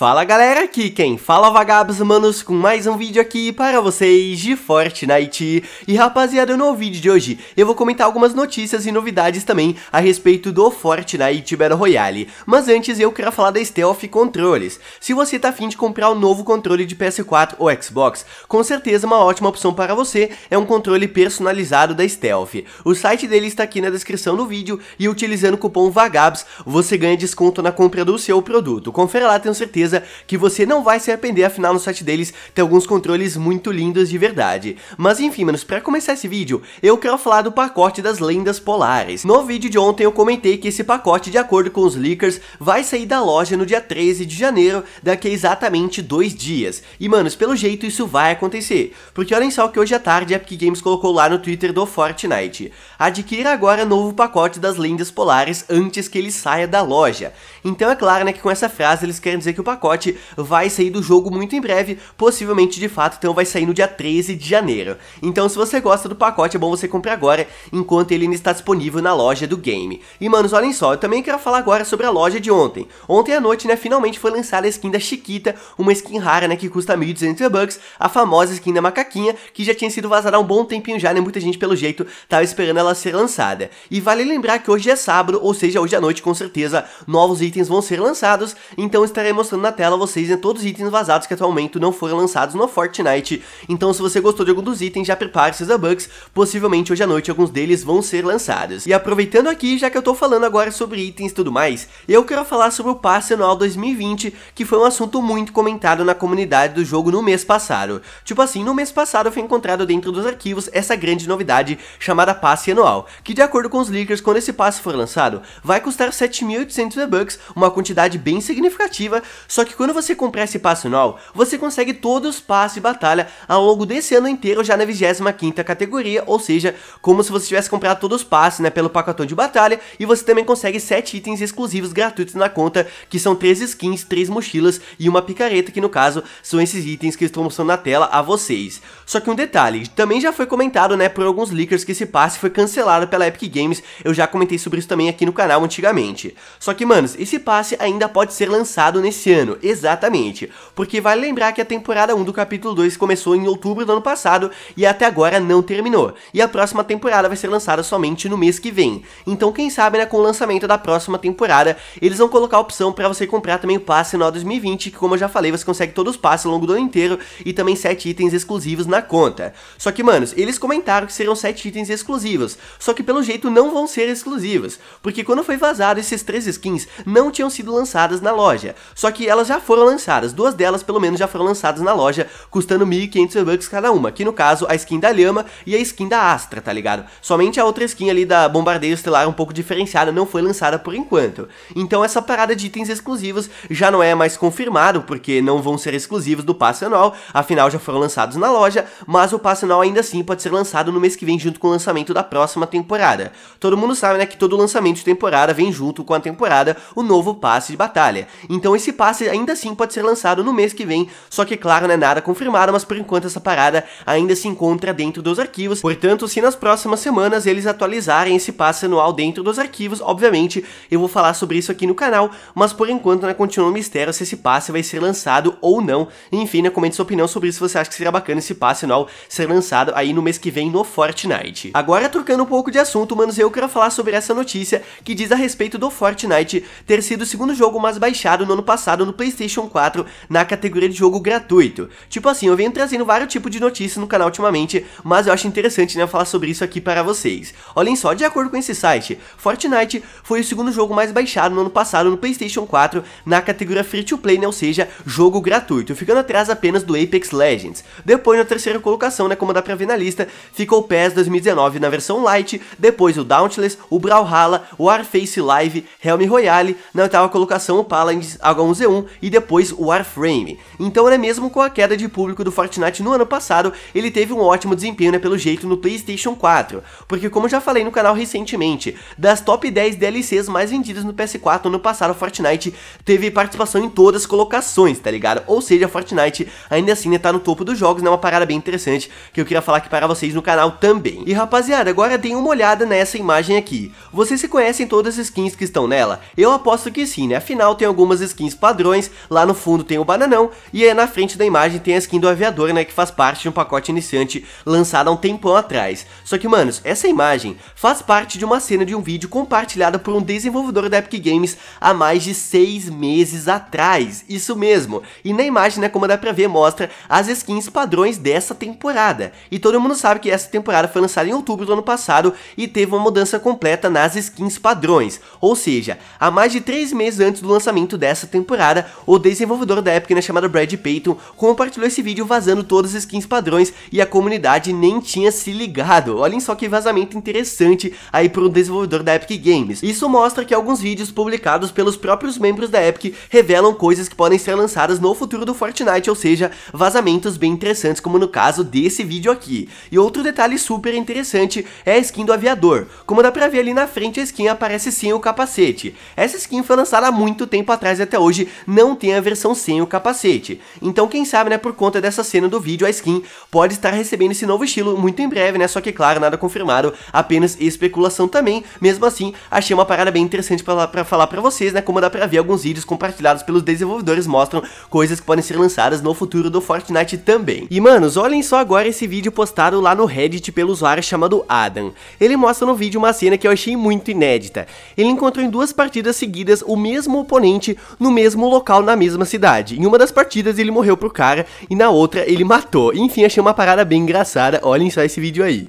Fala galera, aqui quem fala é vagabos manos com mais um vídeo aqui para vocês de Fortnite E rapaziada, no vídeo de hoje eu vou comentar algumas notícias e novidades também a respeito do Fortnite Battle Royale Mas antes eu quero falar da Stealth Controles Se você tá afim de comprar um novo controle de PS4 ou Xbox, com certeza uma ótima opção para você é um controle personalizado da Stealth O site dele está aqui na descrição do vídeo e utilizando o cupom VAGABS você ganha desconto na compra do seu produto Confere lá, tenho certeza certeza que você não vai se arrepender, afinal no site deles tem alguns controles muito lindos de verdade. Mas enfim, manos, pra começar esse vídeo, eu quero falar do pacote das lendas polares. No vídeo de ontem eu comentei que esse pacote, de acordo com os leakers, vai sair da loja no dia 13 de janeiro, daqui a exatamente dois dias. E manos, pelo jeito isso vai acontecer, porque olhem só que hoje à tarde a Epic Games colocou lá no Twitter do Fortnite. Adquira agora novo pacote das lendas polares antes que ele saia da loja. Então é claro né, que com essa frase eles querem dizer que o pacote pacote vai sair do jogo muito em breve, possivelmente de fato, então vai sair no dia 13 de janeiro. Então se você gosta do pacote, é bom você comprar agora, enquanto ele ainda está disponível na loja do game. E manos, olhem só, eu também quero falar agora sobre a loja de ontem. Ontem à noite, né, finalmente foi lançada a skin da Chiquita, uma skin rara, né, que custa 1.200 bucks, a famosa skin da macaquinha, que já tinha sido vazada há um bom tempinho já, né, muita gente pelo jeito tava esperando ela ser lançada. E vale lembrar que hoje é sábado, ou seja, hoje à noite com certeza novos itens vão ser lançados, então estarei mostrando na tela vocês em todos os itens vazados que atualmente não foram lançados no Fortnite. Então se você gostou de algum dos itens, já prepare seus bugs, possivelmente hoje à noite alguns deles vão ser lançados. E aproveitando aqui, já que eu tô falando agora sobre itens e tudo mais, eu quero falar sobre o passe anual 2020, que foi um assunto muito comentado na comunidade do jogo no mês passado. Tipo assim, no mês passado foi encontrado dentro dos arquivos essa grande novidade chamada passe anual, que de acordo com os leakers, quando esse passe for lançado, vai custar 7.800 bucks uma quantidade bem significativa, só que quando você comprar esse passe anual, você consegue todos os passes de batalha ao longo desse ano inteiro já na 25ª categoria, ou seja, como se você tivesse comprado todos os passes, né, pelo pacotão de batalha, e você também consegue 7 itens exclusivos gratuitos na conta, que são 3 skins, 3 mochilas e uma picareta, que no caso são esses itens que eu estou mostrando na tela a vocês. Só que um detalhe, também já foi comentado, né, por alguns leakers que esse passe foi cancelado pela Epic Games, eu já comentei sobre isso também aqui no canal antigamente. Só que, manos, esse passe ainda pode ser lançado nesse ano, ano, exatamente. Porque vale lembrar que a temporada 1 do capítulo 2 começou em outubro do ano passado e até agora não terminou. E a próxima temporada vai ser lançada somente no mês que vem. Então quem sabe né, com o lançamento da próxima temporada, eles vão colocar a opção para você comprar também o passe no 2020, que como eu já falei, você consegue todos os passes ao longo do ano inteiro e também 7 itens exclusivos na conta. Só que, manos, eles comentaram que serão 7 itens exclusivos, só que pelo jeito não vão ser exclusivos, porque quando foi vazado, esses três skins não tinham sido lançadas na loja. Só que elas já foram lançadas. Duas delas, pelo menos, já foram lançadas na loja, custando 1.500 bucks cada uma. Que no caso, a skin da Lhama e a skin da Astra, tá ligado? Somente a outra skin ali da Bombardeiro Estelar, um pouco diferenciada, não foi lançada por enquanto. Então essa parada de itens exclusivos já não é mais confirmado, porque não vão ser exclusivos do passe anual, afinal já foram lançados na loja, mas o passe anual ainda assim pode ser lançado no mês que vem junto com o lançamento da próxima temporada. Todo mundo sabe, né, que todo lançamento de temporada vem junto com a temporada o novo passe de batalha. Então esse passe ainda assim pode ser lançado no mês que vem, só que claro, não é nada confirmado, mas por enquanto essa parada ainda se encontra dentro dos arquivos, portanto, se nas próximas semanas eles atualizarem esse passe anual dentro dos arquivos, obviamente eu vou falar sobre isso aqui no canal, mas por enquanto né, continua o mistério se esse passe vai ser lançado ou não, enfim, né, comente sua opinião sobre isso, você acha que seria bacana esse passe anual ser lançado aí no mês que vem no Fortnite. Agora, trocando um pouco de assunto, manos, eu quero falar sobre essa notícia que diz a respeito do Fortnite ter sido o segundo jogo mais baixado no ano passado do PlayStation 4 na categoria de jogo gratuito. Tipo assim, eu venho trazendo vários tipos de notícias no canal ultimamente, mas eu acho interessante né, falar sobre isso aqui para vocês. Olhem só, de acordo com esse site, Fortnite foi o segundo jogo mais baixado no ano passado no PlayStation 4 na categoria Free to Play, né, ou seja, jogo gratuito, ficando atrás apenas do Apex Legends. Depois, na terceira colocação, né, como dá pra ver na lista, ficou o PES 2019 na versão Lite, depois o Dauntless, o Brawlhalla, o Warface Live, Realme Royale, na oitava colocação o Paladins H1Z1, e depois o Warframe. Então, né, mesmo com a queda de público do Fortnite no ano passado, ele teve um ótimo desempenho, né, pelo jeito, no PlayStation 4. Porque, como já falei no canal recentemente, das top 10 DLCs mais vendidas no PS4 no ano passado, Fortnite teve participação em todas as colocações, tá ligado? Ou seja, Fortnite ainda assim né, tá no topo dos jogos, né, uma parada bem interessante que eu queria falar aqui para vocês no canal também. E rapaziada, agora tem uma olhada nessa imagem aqui. Vocês se conhecem todas as skins que estão nela? Eu aposto que sim, né? Afinal, tem algumas skins padrões lá no fundo tem o bananão e aí na frente da imagem tem a skin do aviador, né, que faz parte de um pacote iniciante lançado há um tempão atrás. Só que, manos, essa imagem faz parte de uma cena de um vídeo compartilhada por um desenvolvedor da Epic Games há mais de seis meses atrás, isso mesmo. E na imagem, né, como dá pra ver, mostra as skins padrões dessa temporada. E todo mundo sabe que essa temporada foi lançada em outubro do ano passado e teve uma mudança completa nas skins padrões, ou seja, há mais de três meses antes do lançamento dessa temporada cara, o desenvolvedor da Epic, né, chamado Brad Payton, compartilhou esse vídeo vazando todas as skins padrões e a comunidade nem tinha se ligado. Olhem só que vazamento interessante aí para um desenvolvedor da Epic Games. Isso mostra que alguns vídeos publicados pelos próprios membros da Epic revelam coisas que podem ser lançadas no futuro do Fortnite, ou seja, vazamentos bem interessantes, como no caso desse vídeo aqui. E outro detalhe super interessante é a skin do aviador. Como dá pra ver ali na frente, a skin aparece sim o capacete. Essa skin foi lançada há muito tempo atrás e até hoje não tem a versão sem o capacete. Então quem sabe, né, por conta dessa cena do vídeo, a skin pode estar recebendo esse novo estilo muito em breve, né, só que claro, nada confirmado, apenas especulação também, mesmo assim, achei uma parada bem interessante pra, pra falar pra vocês, né, como dá pra ver alguns vídeos compartilhados pelos desenvolvedores mostram coisas que podem ser lançadas no futuro do Fortnite também. E manos, olhem só agora esse vídeo postado lá no Reddit pelo usuário chamado Adam. Ele mostra no vídeo uma cena que eu achei muito inédita. Ele encontrou em duas partidas seguidas o mesmo oponente no mesmo local na mesma cidade. Em uma das partidas ele morreu pro cara e na outra ele matou. Enfim, achei uma parada bem engraçada. Olhem só esse vídeo aí.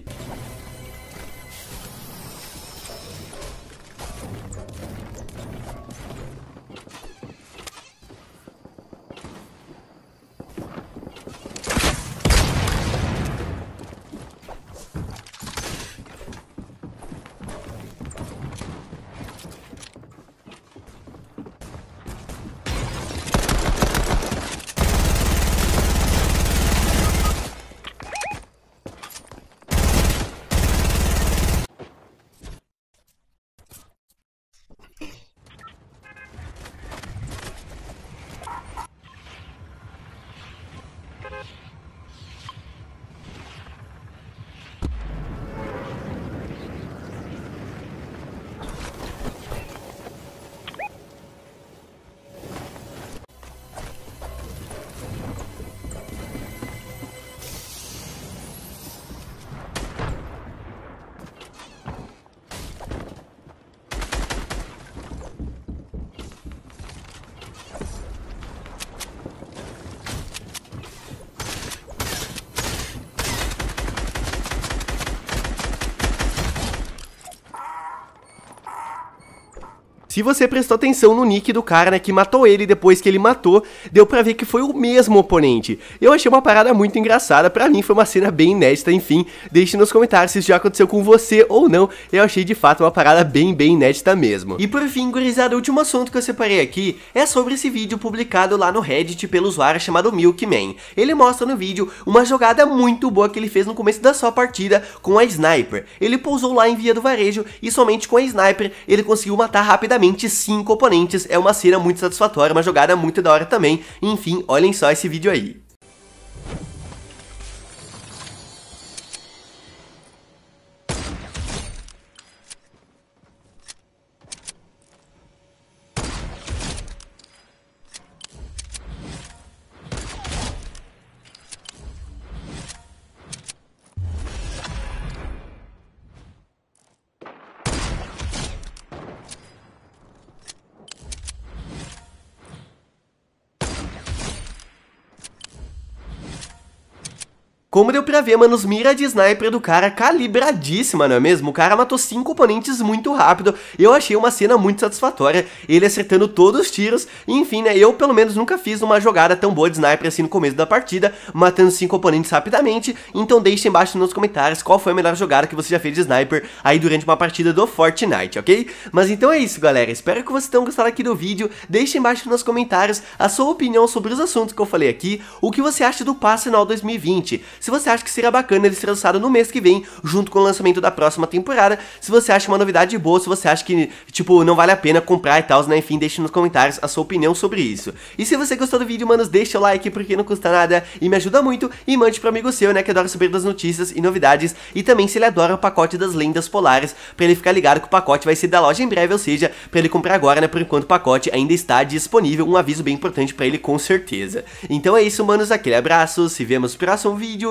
Se você prestou atenção no nick do cara, né, que matou ele depois que ele matou, deu pra ver que foi o mesmo oponente. Eu achei uma parada muito engraçada, pra mim foi uma cena bem inédita, enfim, deixe nos comentários se isso já aconteceu com você ou não, eu achei de fato uma parada bem, bem inédita mesmo. E por fim, gurizada, o último assunto que eu separei aqui é sobre esse vídeo publicado lá no Reddit pelo usuário chamado Milkman. Ele mostra no vídeo uma jogada muito boa que ele fez no começo da sua partida com a Sniper. Ele pousou lá em Via do Varejo e somente com a Sniper ele conseguiu matar rapidamente basicamente cinco oponentes. É uma cena muito satisfatória, uma jogada muito da hora também. Enfim, olhem só esse vídeo aí. Como deu pra ver, mano, os mira de sniper do cara calibradíssima, não é mesmo? O cara matou cinco oponentes muito rápido. Eu achei uma cena muito satisfatória, ele acertando todos os tiros. Enfim, né, eu pelo menos nunca fiz uma jogada tão boa de sniper assim no começo da partida, matando cinco oponentes rapidamente. Então deixa embaixo nos comentários qual foi a melhor jogada que você já fez de sniper aí durante uma partida do Fortnite, ok? Mas então é isso, galera. Espero que vocês tenham gostado aqui do vídeo. Deixa embaixo nos comentários a sua opinião sobre os assuntos que eu falei aqui, o que você acha do Passe 2020. Se se você acha que seria bacana ele ser lançado no mês que vem, junto com o lançamento da próxima temporada, se você acha uma novidade boa, se você acha que, tipo, não vale a pena comprar e tal, né? Enfim, deixe nos comentários a sua opinião sobre isso. E se você gostou do vídeo, manos, deixa o like, porque não custa nada e me ajuda muito, e mande pro amigo seu, né, que adora saber das notícias e novidades, e também se ele adora o pacote das lendas polares, pra ele ficar ligado que o pacote vai ser da loja em breve, ou seja, pra ele comprar agora, né, por enquanto o pacote ainda está disponível, um aviso bem importante pra ele com certeza. Então é isso, manos, aquele abraço, se vemos no próximo vídeo,